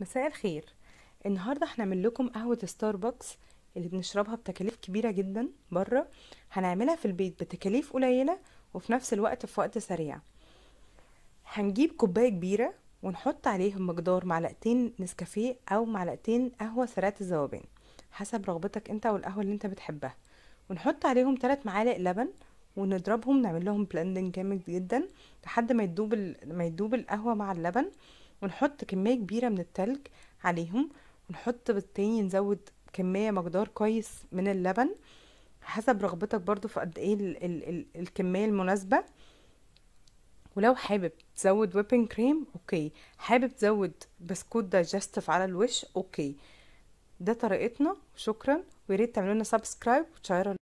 مساء الخير النهارده هنعمل لكم قهوه ستاربكس اللي بنشربها بتكاليف كبيره جدا بره هنعملها في البيت بتكاليف قليله وفي نفس الوقت في وقت سريع هنجيب كوبايه كبيره ونحط عليهم مقدار معلقتين نسكافيه او معلقتين قهوه سريعه الذوبان حسب رغبتك انت والقهوه اللي انت بتحبها ونحط عليهم ثلاث معالق لبن ونضربهم نعمل لهم بلندنج جامد جدا لحد ما يدوب ما يدوب القهوه مع اللبن ونحط كمية كبيرة من التلج عليهم ونحط بالتاني نزود كمية مقدار كويس من اللبن حسب رغبتك برضو في قد ايه ال ال ال الكمية المناسبة ولو حابب تزود ويبنج كريم اوكي حابب تزود بسكوت دايجستيف على الوش اوكي ده طريقتنا شكرا وياريت تعملونا سبسكرايب وتشيروا